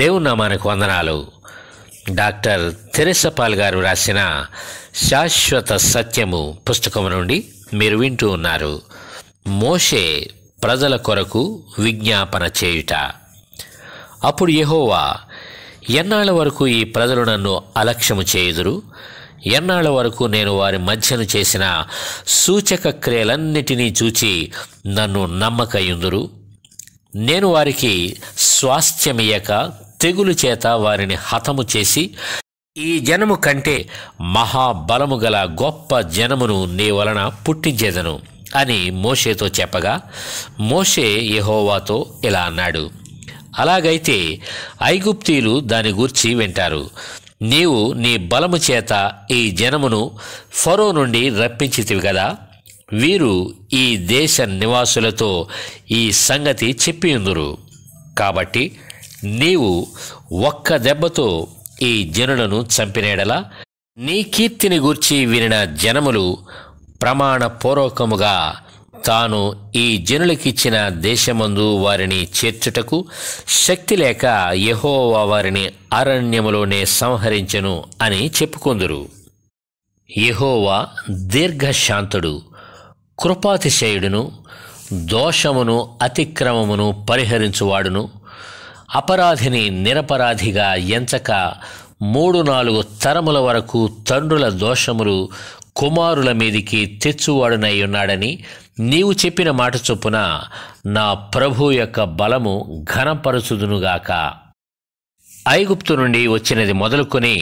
దేవునామానికి వందనాలు డాక్టర్ తెరసపాల్ గారు రాసిన శాశ్వత సత్యము పుస్తకం నుండి మీరు వింటూ ఉన్నారు మోషే ప్రజల కొరకు విజ్ఞాపన చేయుట అప్పుడు యహోవా ఎన్నాళ్ళ వరకు ఈ ప్రజలు నన్ను అలక్ష్యము చేయుదురు ఎన్నాళ్ళ వరకు నేను వారి మధ్యను చేసిన సూచక క్రియలన్నిటినీ చూచి నన్ను నమ్మకయుందురు నేను వారికి స్వాస్థ్యమియక తెగులు చేత వారిని హతము చేసి ఈ జనము కంటే మహాబలము గల గొప్ప జనమును నీ వలన పుట్టించేదను అని మోషేతో చెప్పగా మోషే యహోవాతో ఇలా అన్నాడు అలాగైతే ఐగుప్తీలు దాని గూర్చి వింటారు నీవు నీ బలము చేత ఈ జనమును ఫరో నుండి రప్పించితివి కదా వీరు ఈ దేశ నివాసులతో ఈ సంగతి చెప్పియుందురు కాబట్టి నీవు ఒక్క దెబ్బతో ఈ జనులను చంపినేడలా నీ కీర్తిని గూర్చి వినిన జనములు ప్రమాణపూర్వకముగా తాను ఈ జనులకిచ్చిన దేశమందు వారిని చేర్చుటకు శక్తి లేక యహోవా వారిని అరణ్యములోనే సంహరించను అని చెప్పుకుందురు యహోవా దీర్ఘశాంతుడు కృపాతిశయుడును దోషమును అతిక్రమమును పరిహరించువాడును అపరాధిని నిరపరాధిగా ఎంచక మూడు నాలుగు తరముల వరకు తండ్రుల దోషములు కుమారుల మీదికి తెచ్చువాడునై ఉన్నాడని నీవు చెప్పిన మాట చొప్పున నా ప్రభు యొక్క బలము ఘనపరచుదునుగాక ఐగుప్తు నుండి వచ్చినది మొదలుకొని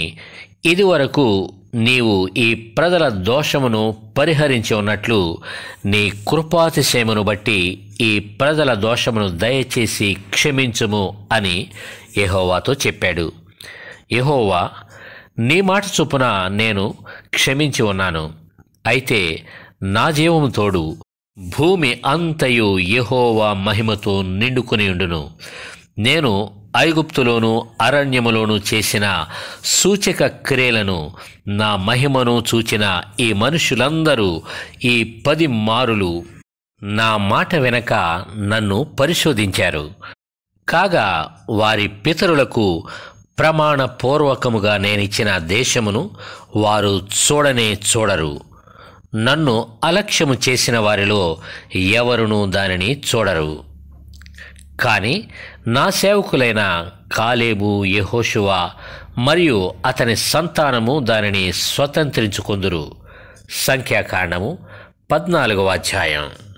ఇదివరకు నీవు ఈ ప్రజల దోషమును పరిహరించి ఉన్నట్లు నీ కృపాతిశయమును బట్టి ఈ ప్రజల దోషమును దయచేసి క్షమించుము అని యహోవాతో చెప్పాడు యహోవా నీ మాట చొప్పున నేను క్షమించి ఉన్నాను అయితే నా జీవము తోడు భూమి అంతయు యహోవా మహిమతో నిండుకుని ఉండును నేను ఐగుప్తులోను అరణ్యములోను చేసిన సూచక క్రియలను నా మహిమను చూచిన ఈ మనుషులందరూ ఈ పది మారులు నా మాట వెనక నన్ను పరిశోధించారు కాగా వారి పితరులకు ప్రమాణపూర్వకముగా నేనిచ్చిన దేశమును వారు చూడనే చూడరు నన్ను అలక్ష్యము చేసిన వారిలో ఎవరునూ దానిని చూడరు కానీ నా సేవకులైన కాలేబు యహోషువా మరియు అతని సంతానము దానిని స్వతంత్రించుకుందురు సంఖ్యాకాండము పద్నాలుగవ అధ్యాయం